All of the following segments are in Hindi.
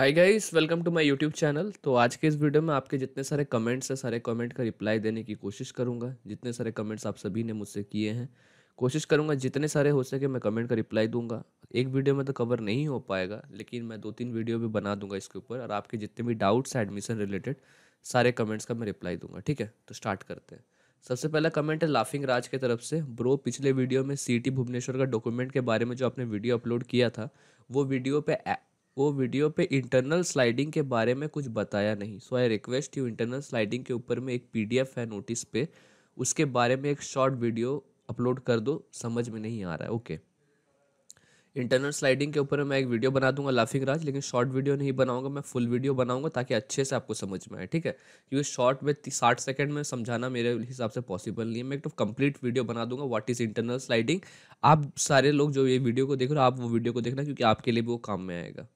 hi guys welcome to my YouTube channel तो आज के इस वीडियो में आपके जितने सारे कमेंट्स हैं सारे कमेंट का रिप्लाई देने की कोशिश करूँगा जितने सारे कमेंट्स आप सभी ने मुझसे किए हैं कोशिश करूंगा जितने सारे हो सके मैं कमेंट का रिप्लाई दूंगा एक वीडियो में तो कवर नहीं हो पाएगा लेकिन मैं दो तीन वीडियो भी बना दूंगा इसके ऊपर और आपके जितने भी डाउट्स हैं एडमिशन रिलेटेड सारे कमेंट्स का मैं रिप्लाई दूंगा ठीक है तो स्टार्ट करते हैं सबसे पहला कमेंट है लाफिंग राज की तरफ से ब्रो पिछले वीडियो में सीटी भुवनेश्वर का डॉक्यूमेंट के बारे में जो आपने वीडियो अपलोड किया था वो वीडियो पे वो वीडियो पे इंटरनल स्लाइडिंग के बारे में कुछ बताया नहीं so I request you internal sliding के ऊपर में एक पीडीएफ है नोटिस पे उसके बारे में एक शॉर्ट वीडियो अपलोड कर दो समझ में नहीं आ रहा है ओके इंटरनल स्लाइडिंग के ऊपर मैं एक वीडियो बना दूंगा लाफिंग राज लेकिन शॉर्ट वीडियो नहीं बनाऊंगा मैं फुल वीडियो बनाऊंगा ताकि अच्छे से आपको समझ में आए ठीक है क्योंकि शॉर्ट में साठ सेकंड में समझाना मेरे हिसाब से पॉसिबल नहीं है मैं एक तो कंप्लीट वीडियो बना दूंगा व्हाट इज़ इंटरनल स्लाइडिंग आप सारे लोग जो ये वीडियो को देख रहे हो आप वो वीडियो को देखना क्योंकि आपके लिए भी वो काम में आएगा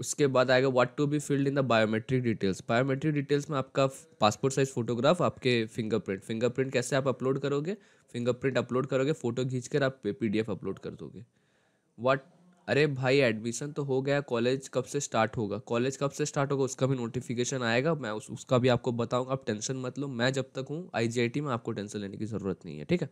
उसके बाद आएगा what to be filled in the biometric details biometric details में आपका पासपोर्ट साइज़ फोटोग्राफ आपके फिंगरप्रिंट फिंगरप्रिंट कैसे आप अपलोड करोगे फिंगरप्रिंट अपलोड करोगे फ़ोटो खींच कर आप पी अपलोड कर दोगे व्हाट अरे भाई एडमिशन तो हो गया कॉलेज कब से स्टार्ट होगा कॉलेज कब से स्टार्ट होगा उसका भी नोटिफिकेशन आएगा मैं उस, उसका भी आपको बताऊंगा आप टेंशन मत लो मैं जब तक हूँ आई में आपको टेंशन लेने की ज़रूरत नहीं है ठीक है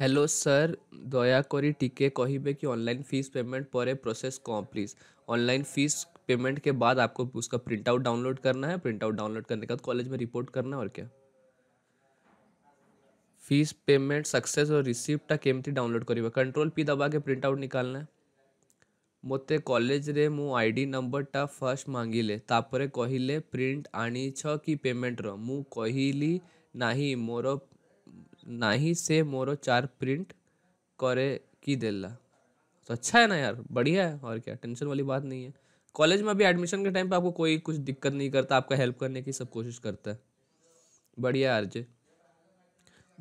हेलो सर ଦୟାକରି ଟିକେ कहे कि ऑनलाइन फ़ीस पेमेंट पर प्रोसेस कौन प्लीज़ ऑनलाइन फ़ीस पेमेंट के बाद आपको उसका प्रिंट आउट डाउनलोड करना है प्रिंट आउट डाउनलोड करने के बाद कॉलेज में रिपोर्ट करना है और क्या फीस पेमेंट सक्सेस और रिसीप्टा केमती डाउनलोड करेंगे कंट्रोल पी दबा के प्रिंट आउट निकालना है मो आई डी ଆଇ फर्स्ट मांगिले तापर कहले प्रिंट आनी छ कि पेमेंट रो मु कहली ନାହିଁ मोर नाही से मोरो चार प्रिंट करे की देला तो अच्छा है ना यार बढ़िया है और क्या टेंशन वाली बात नहीं है कॉलेज में अभी एडमिशन के टाइम पे आपको कोई कुछ दिक्कत नहीं करता आपका हेल्प करने की सब कोशिश करता है बढ़िया जे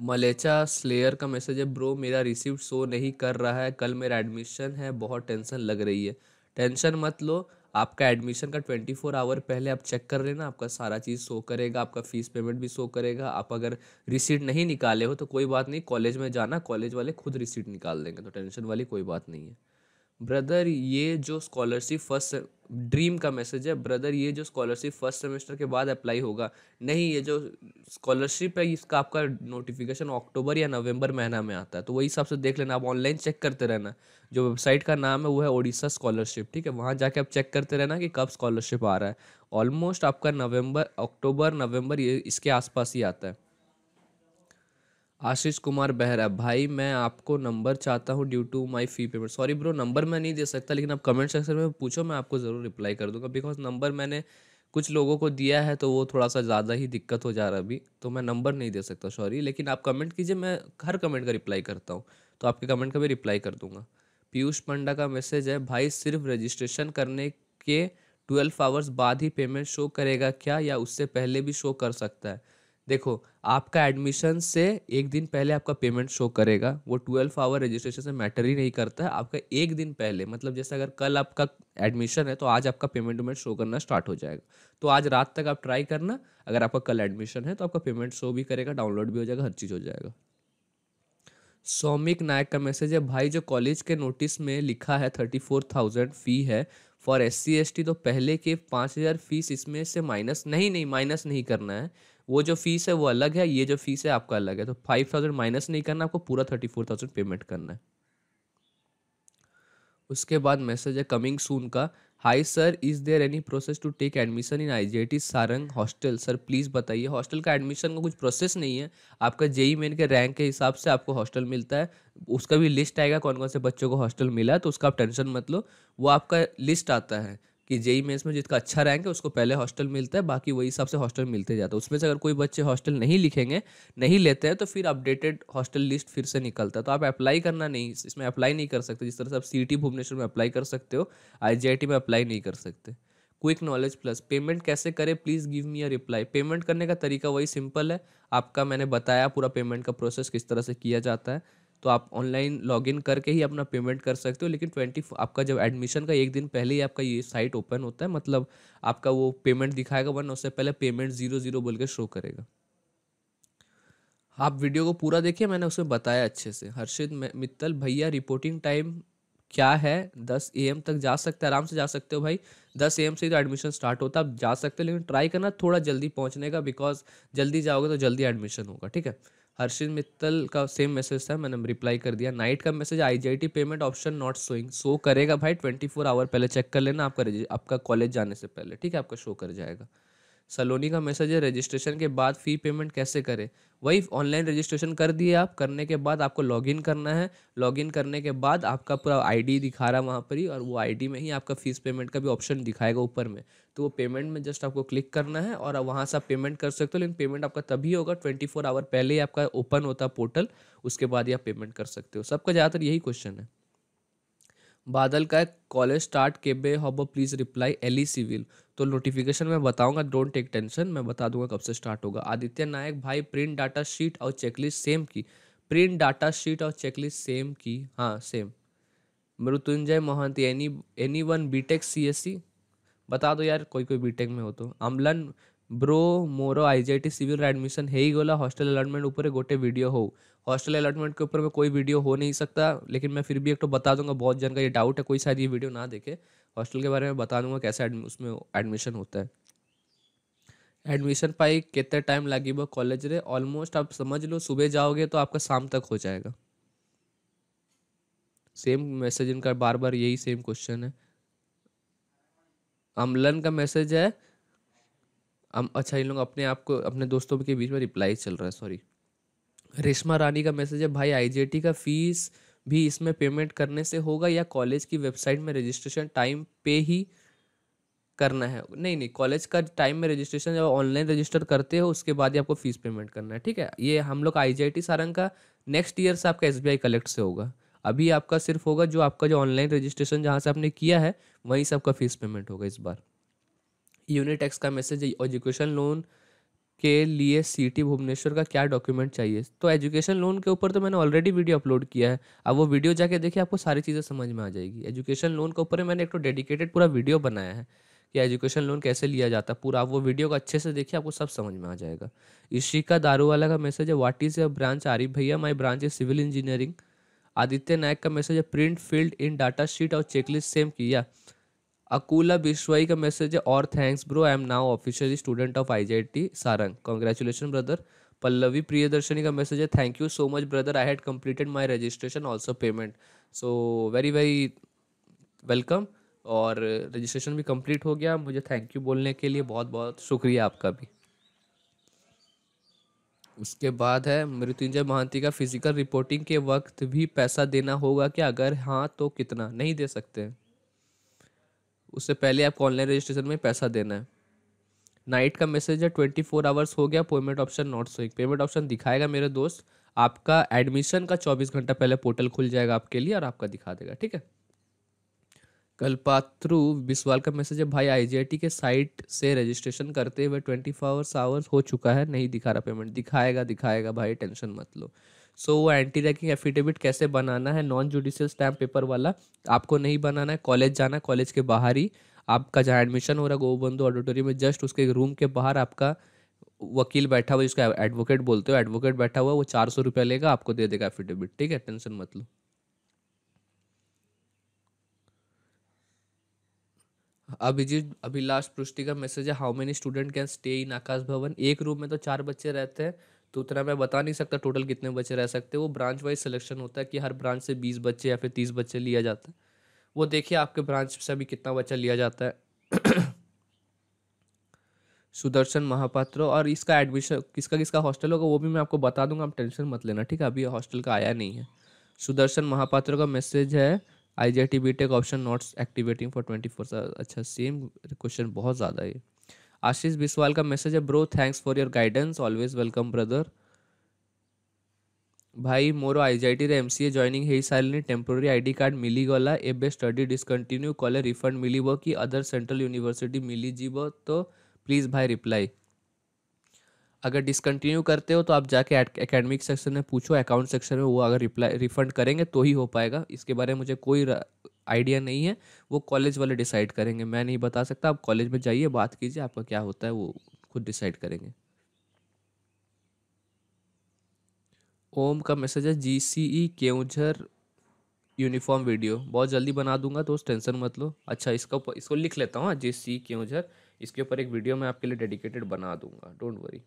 मलेचा स्लेयर का मैसेज है ब्रो मेरा रिसिप्ट शो नहीं कर रहा है कल मेरा एडमिशन है बहुत टेंशन लग रही है टेंशन मत लो आपका एडमिशन का ट्वेंटी फोर आवर पहले आप चेक कर लेना आपका सारा चीज़ शो करेगा आपका फ़ीस पेमेंट भी शो करेगा आप अगर रिसीट नहीं निकाले हो तो कोई बात नहीं कॉलेज में जाना कॉलेज वाले खुद रिसीट निकाल देंगे तो टेंशन वाली कोई बात नहीं है ब्रदर ये जो स्कॉलरशिप फर्स्ट ड्रीम का मैसेज है ब्रदर ये जो स्कॉलरशिप फर्स्ट सेमेस्टर के बाद अप्लाई होगा नहीं ये जो स्कॉलरशिप है इसका आपका नोटिफिकेशन अक्टूबर या नवंबर महीना में आता है तो वही हिसाब से देख लेना आप ऑनलाइन चेक करते रहना जो वेबसाइट का नाम है वो है ओडिशा स्कॉलरशिप ठीक है वहाँ जाके आप चेक करते रहना कि कब स्कॉलरशिप आ रहा है ऑलमोस्ट आपका नवम्बर अक्टूबर नवम्बर ये इसके आसपास ही आता है आशीष कुमार बहरा भाई मैं आपको नंबर चाहता हूँ due to my fee payment sorry bro number मैं नहीं दे सकता लेकिन आप कमेंट सेक्शन में पूछो मैं आपको ज़रूर रिप्लाई कर दूँगा बिकॉज नंबर मैंने कुछ लोगों को दिया है तो वो थोड़ा सा ज़्यादा ही दिक्कत हो जा रहा अभी तो मैं नंबर नहीं दे सकता सॉरी लेकिन आप कमेंट कीजिए मैं हर कमेंट का रिप्लाई करता हूँ तो आपके कमेंट का भी रिप्लाई कर दूँगा पीयूष पंडा का मैसेज है भाई सिर्फ रजिस्ट्रेशन करने के ट्वेल्व आवर्स बाद ही पेमेंट शो करेगा क्या या उससे पहले भी शो कर सकता है देखो आपका एडमिशन से एक दिन पहले आपका पेमेंट शो करेगा वो ट्वेल्व आवर रजिस्ट्रेशन से मैटर ही नहीं करता है आपका एक दिन पहले मतलब जैसे अगर कल आपका एडमिशन है तो आज आपका पेमेंट वेमेंट शो करना स्टार्ट हो जाएगा तो आज रात तक आप ट्राई करना अगर आपका कल एडमिशन है तो आपका पेमेंट शो भी करेगा डाउनलोड भी हो जाएगा हर चीज़ हो जाएगा सौमिक नायक का मैसेज है भाई जो कॉलेज के नोटिस में लिखा है थर्टी फोर थाउजेंड फ़ी है for S C S T तो पहले के पाँच हज़ार फीस इसमें से माइनस नहीं नहीं माइनस नहीं करना है वो जो फीस है वो अलग है ये जो फीस है आपका अलग है तो फाइव थाउजेंड माइनस नहीं करना आपको पूरा थर्टी फोर थाउजेंड पेमेंट करना है उसके बाद मैसेज है कमिंग सून का hi sir is there any process to take admission in I J T Sarang hostel sir please बताइए हॉस्टल का एडमिशन का कुछ प्रोसेस नहीं है आपका जेई मेन e के रैंक के हिसाब से आपको हॉस्टल मिलता है उसका भी लिस्ट आएगा कौन कौन से बच्चों को हॉस्टल मिला है तो उसका आप टेंशन मत लो वो आपका लिस्ट आता है कि जेई मेन्स में जिसका अच्छा रैंक है उसको पहले हॉस्टल मिलता है बाकी वही हिसाब से हॉस्टल मिलते जाते हैं उसमें से अगर कोई बच्चे हॉस्टल नहीं लिखेंगे नहीं लेते हैं तो फिर अपडेटेड हॉस्टल लिस्ट फिर से निकलता है तो आप अप्लाई करना नहीं इसमें अप्लाई नहीं कर सकते जिस तरह से आप सी भुवनेश्वर में अप्लाई कर सकते हो आई में अप्लाई नहीं कर सकते क्विक नॉलेज प्लस पेमेंट कैसे करें please give me a reply payment करने का तरीका वही सिंपल है आपका मैंने बताया पूरा पेमेंट का प्रोसेस किस तरह से किया जाता है तो आप ऑनलाइन लॉगिन करके ही अपना पेमेंट कर सकते हो लेकिन ट्वेंटी आपका जब एडमिशन का एक दिन पहले ही आपका ये साइट ओपन होता है मतलब आपका वो पेमेंट दिखाएगा वरना उससे पहले पेमेंट जीरो जीरो बोल के शो करेगा आप वीडियो को पूरा देखिए मैंने उसमें बताया अच्छे से हर्षित मित्तल भैया रिपोर्टिंग टाइम क्या है दस ए एम तक जा सकते हैं आराम से जा सकते हो भाई दस ए एम से ही तो एडमिशन स्टार्ट होता है आप जा सकते हो लेकिन ट्राई करना थोड़ा जल्दी पहुंचने का बिकॉज जल्दी जाओगे तो जल्दी एडमिशन होगा ठीक है हर्षित मित्तल का सेम मैसेज था मैंने रिप्लाई कर दिया नाइट का message IGIT payment option not showing show करेगा भाई ट्वेंटी फोर आवर पहले चेक कर लेना आपका आपका कॉलेज जाने से पहले ठीक है आपका शो कर जाएगा सलोनी का मैसेज है रजिस्ट्रेशन के बाद फ़ी पेमेंट कैसे करें वही ऑनलाइन रजिस्ट्रेशन कर दिए आप करने के बाद आपको लॉगिन करना है लॉगिन करने के बाद आपका पूरा आईडी दिखा रहा है वहाँ पर ही और वो आईडी में ही आपका फीस पेमेंट का भी ऑप्शन दिखाएगा ऊपर में तो वो पेमेंट में जस्ट आपको क्लिक करना है और वहाँ से आप पेमेंट कर सकते हो लेकिन पेमेंट आपका तभी होगा ट्वेंटी फोर आवर पहले ही आपका ओपन होता पोर्टल उसके बाद ही आप पेमेंट कर सकते हो सबका ज़्यादातर यही क्वेश्चन है बादल का कॉलेज स्टार्ट के बे हॉबो प्लीज रिप्लाई एली सिविल तो नोटिफिकेशन मैं बताऊंगा डोंट टेक टेंशन मैं बता दूंगा कब से स्टार्ट होगा आदित्य नायक भाई प्रिंट डाटा शीट और चेकलिस्ट सेम की प्रिंट डाटा शीट और चेकलिस्ट सेम की हाँ same Mrityunjay Mohanty any any one B Tech C S C बता दो यार कोई कोई बीटेक में हो तो अम्लन ब्रो मोरो आईजीआईटी सिविल एडमिशन है ही गोला हॉस्टल अलॉटमेंट ऊपर गोटे वीडियो हो हॉस्टल अलॉटमेंट के ऊपर में कोई वीडियो हो नहीं सकता लेकिन मैं फिर भी एक तो बता दूंगा बहुत जन का ये डाउट है कोई शायद ये वीडियो ना देखे हॉस्टल के बारे में बता दूंगा कैसे उसमें एडमिशन होता है एडमिशन पाई कितने टाइम लगेगा कॉलेज रे ऑलमोस्ट आप समझ लो सुबह जाओगे तो आपका शाम तक हो जाएगा सेम मैसेज इनका बार बार यही सेम क्वेश्चन है अमलन का मैसेज है अम, अच्छा इन लोग अपने आप को अपने दोस्तों के बीच में रिप्लाई चल रहा है सॉरी रेशमा रानी का मैसेज है भाई आईजीटी का फीस भी इसमें पेमेंट करने से होगा या कॉलेज की वेबसाइट में रजिस्ट्रेशन टाइम पे ही करना है नहीं नहीं कॉलेज का टाइम में रजिस्ट्रेशन जब ऑनलाइन रजिस्टर करते हो उसके बाद ही आपको फीस पेमेंट करना है ठीक है ये हम लोग आई जी सारंग का नेक्स्ट ईयर से आपका एस कलेक्ट से होगा अभी आपका सिर्फ होगा जो आपका जो ऑनलाइन रजिस्ट्रेशन जहाँ से आपने किया है वहीं से आपका फीस पेमेंट होगा इस बार यूनिट एक्स का मैसेज एजुकेशन लोन के लिए सिटी भुवनेश्वर का क्या डॉक्यूमेंट चाहिए तो एजुकेशन लोन के ऊपर तो मैंने ऑलरेडी वीडियो अपलोड किया है अब वो वीडियो जाके देखिए आपको सारी चीज़ें समझ में आ जाएगी एजुकेशन लोन के ऊपर मैंने एक तो डेडिकेटेड पूरा वीडियो बनाया है कि एजुकेशन लोन कैसे लिया जाता है पूरा आप वो वीडियो को अच्छे से देखिए आपको सब समझ में आ जाएगा दारू दारूवाला का मैसेज है what is your branch Arif भैया my branch is civil engineering Aditya Nayak का मैसेज है print filled in data sheet और चेकलिस्ट सेम किया अकूला बिश्वाई का मैसेज है और thanks bro I am now officially student of I G T Sarang congratulation brother Pallavi Priyadarshini का मैसेज है thank you so much brother I had completed my registration also payment so very very welcome और रजिस्ट्रेशन भी कंप्लीट हो गया मुझे थैंक यू बोलने के लिए बहुत बहुत शुक्रिया आपका भी उसके बाद है मृत्युंजय महांती का फिजिकल रिपोर्टिंग के वक्त भी पैसा देना होगा क्या अगर हाँ तो कितना नहीं दे सकते हैं उससे पहले आपको ऑनलाइन रजिस्ट्रेशन में पैसा देना है नाइट का मैसेज है ट्वेंटी फोर आवर्स हो गया payment option not showing payment option दिखाएगा मेरे दोस्त आपका एडमिशन का चौबीस घंटा पहले पोर्टल खुल जाएगा आपके लिए और आपका दिखा देगा ठीक है कल्पात्रु बिस्वाल का मैसेज है भाई आई के साइट से रजिस्ट्रेशन करते हुए ट्वेंटी फोर आवर्स हो चुका है नहीं दिखा रहा पेमेंट दिखाएगा दिखाएगा भाई टेंशन मत लो सो so, वो एंटी रैकिंग एफिडेविट कैसे बनाना है नॉन जुडिशियल स्टैम्प पेपर वाला आपको नहीं बनाना है कॉलेज जाना कॉलेज के बाहर ही आपका जहाँ एडमिशन हो रहा है गोबंधु ऑडिटोरियम में जस्ट उसके रूम के बाहर आपका वकील बैठा हुआ जिसका एडवोकेट बोलते हो एडवोकेट बैठा हुआ वो चार सौ रुपया लेगा आपको दे देगा एफिडेविट ठीक है टेंशन मत लो अभी जी अभी लास्ट पुष्टि का मैसेज है how many student can stay in Akash Bhawan एक रूम में तो चार बच्चे रहते हैं तो उतना मैं बता नहीं सकता टोटल कितने बच्चे रह सकते वो ब्रांच वाइज सिलेक्शन होता है कि हर ब्रांच से बीस बच्चे या फिर तीस बच्चे लिया जाता है वो देखिए आपके ब्रांच से अभी कितना बच्चा लिया जाता है सुदर्शन महापात्र और इसका एडमिशन किसका किसका हॉस्टल होगा वो भी मैं आपको बता दूंगा आप टेंशन मत लेना ठीक है अभी हॉस्टल का आया नहीं है सुदर्शन महापात्र का मैसेज है I G I T B Tech option nots activating for twenty four अच्छा सेम क्वेश्चन बहुत ज़्यादा है आशीष बिस्वाल का मैसेज है bro thanks for your guidance always welcome brother भाई मोर आई जि रे एम सी ए जॉइनिंग है सारे टेम्पोरी आई डी कार्ड मिली गला एवं स्टडी डिस्कंटिन्यू कॉलेज रिफंड मिल कि अदर सेंट्रल यूनिवर्सिटी मिली मिलଯିव तो प्लीज़ भाई रिप्लाई अगर डिसकंटिन्यू करते हो तो आप जाके एकेडमिक सेक्शन में पूछो अकाउंट सेक्शन में वो अगर रिप्लाई रिफंड करेंगे तो ही हो पाएगा इसके बारे में मुझे कोई आइडिया नहीं है वो कॉलेज वाले डिसाइड करेंगे मैं नहीं बता सकता आप कॉलेज में जाइए बात कीजिए आपका क्या होता है वो खुद डिसाइड करेंगे ओम का मैसेज है G C E Keonjhar uniform video बहुत जल्दी बना दूंगा तो उस टेंशन मत लो अच्छा इसका इसको लिख लेता हूँ हाँ, जी सी केउझर इसके ऊपर एक वीडियो मैं आपके लिए डेडिकेटेड बना दूंगा don't worry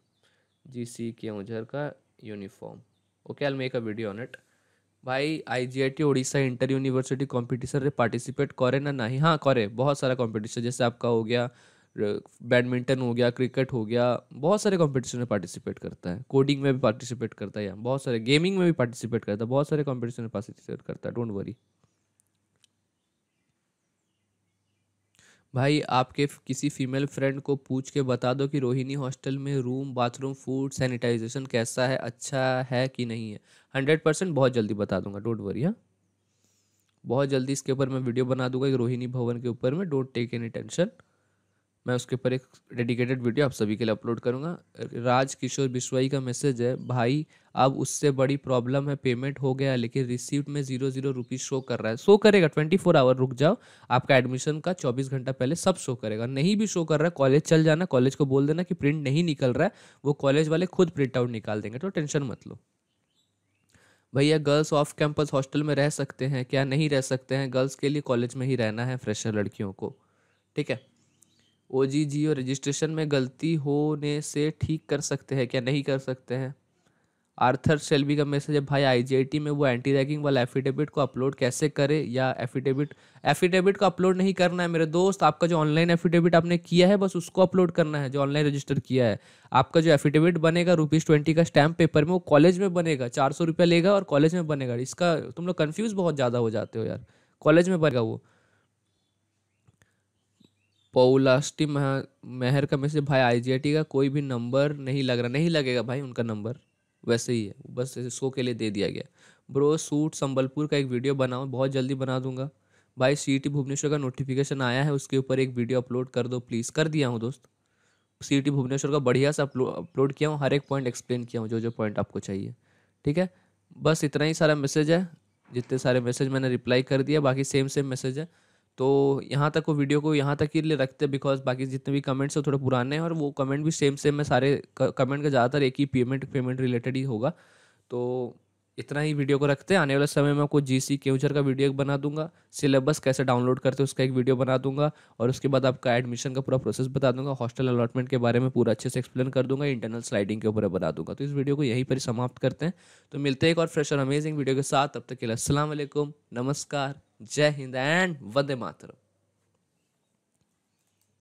G C Keonjhar का uniform okay I make a video on it भाई I G I T Orissa inter university competition रे पार्टिसिपेट करे ना नहीं हाँ करे बहुत सारा कॉम्पिटिशन जैसे आपका हो गया बैडमिंटन हो गया क्रिकेट हो गया बहुत सारे कॉम्पिटिशन में पार्टिसिपेट करता है कोडिंग में भी पार्टिसिपेट करता है यहाँ बहुत सारे गेमिंग में भी पार्टिसिपेट करता है बहुत सारे कॉम्पिटिशन में पार्टिसिपेट करता है डोंट वरी भाई आपके किसी फीमेल फ्रेंड को पूछ के बता दो कि रोहिणी हॉस्टल में रूम बाथरूम फूड सैनिटाइजेशन कैसा है अच्छा है कि नहीं है हंड्रेड परसेंट बहुत जल्दी बता दूंगा डोंट वरी हाँ बहुत जल्दी इसके ऊपर मैं वीडियो बना दूंगा रोहिणी भवन के ऊपर में डोंट टेक एनी टेंशन मैं उसके ऊपर एक डेडिकेटेड वीडियो आप सभी के लिए अपलोड करूँगा राज किशोर बिश्वाई का मैसेज है भाई अब उससे बड़ी प्रॉब्लम है पेमेंट हो गया लेकिन रिसीप्ट में जीरो जीरो रुपीज़ शो कर रहा है शो करेगा ट्वेंटी फोर आवर रुक जाओ आपका एडमिशन का चौबीस घंटा पहले सब शो करेगा नहीं भी शो कर रहा है कॉलेज चल जाना कॉलेज को बोल देना कि प्रिंट नहीं निकल रहा है वो कॉलेज वाले खुद प्रिंट आउट निकाल देंगे तो टेंशन मत लो भैया गर्ल्स ऑफ कैंपस हॉस्टल में रह सकते हैं क्या नहीं रह सकते हैं गर्ल्स के लिए कॉलेज में ही रहना है फ्रेशर लड़कियों को ठीक है ओ जी जी और रजिस्ट्रेशन में गलती होने से ठीक कर सकते हैं क्या नहीं कर सकते हैं आर्थर शेल्बी का मैसेज है भाई आईजीआईटी में वो एंटी रैगिंग वाला एफिडेविट को अपलोड कैसे करे या एफिडेविट एफिडेविट को अपलोड नहीं करना है मेरे दोस्त आपका जो ऑनलाइन एफिडेविट आपने किया है बस उसको अपलोड करना है जो ऑनलाइन रजिस्टर किया है आपका जो एफिडेविट बनेगा रुपीज़ ट्वेंटी का स्टैम्प पेपर में वो कॉलेज में बनेगा चार सौ रुपया लेगा और कॉलेज में बनेगा इसका तुम लोग कन्फ्यूज़ बहुत ज़्यादा हो जाते हो यार कॉलेज में बनेगा वो पोलास्टी मेहर का मैसेज भाई आईजीआईटी का कोई भी नंबर नहीं लग रहा नहीं लगेगा भाई उनका नंबर वैसे ही है बस शो के लिए दे दिया गया ब्रो सूट संबलपुर का एक वीडियो बनाओ बहुत जल्दी बना दूंगा भाई सी भुवनेश्वर का नोटिफिकेशन आया है उसके ऊपर एक वीडियो अपलोड कर दो प्लीज़ कर दिया हूँ दोस्त सी भुवनेश्वर का बढ़िया सा अपलोड किया हूँ हर एक पॉइंट एक्सप्लेन किया हूँ जो जो पॉइंट आपको चाहिए ठीक है बस इतना ही सारा मैसेज है जितने सारे मैसेज मैंने रिप्लाई कर दिया बाकी सेम सेम मैसेज है तो यहाँ तक वो वीडियो को यहाँ तक के लिए रखते हैं बिकॉज बाकी जितने भी कमेंट्स हैं थोड़े पुराने हैं और वो कमेंट भी सेम सेम है सारे कमेंट का ज़्यादातर एक ही पेमेंट पेमेंट रिलेटेड ही होगा तो इतना ही वीडियो को रखते हैं आने वाले समय में आपको जी सी केवचर का वीडियो बना दूंगा सिलेबस कैसे डाउनलोड करते हैं उसका एक वीडियो बना दूंगा और उसके बाद आपका एडमिशन का पूरा प्रोसेस बता दूंगा हॉस्टल अलॉटमेंट के बारे में पूरा अच्छे से एक्सप्लेन कर दूंगा इंटरनल स्लाइडिंग के ऊपर बना दूंगा तो इस वीडियो को यहीं पर समाप्त करते हैं तो मिलते हैं एक और फ्रेश और अमेजिंग वीडियो के साथ तब तक के लिए असलम नमस्कार जय हिंद एंड वंदे मातरम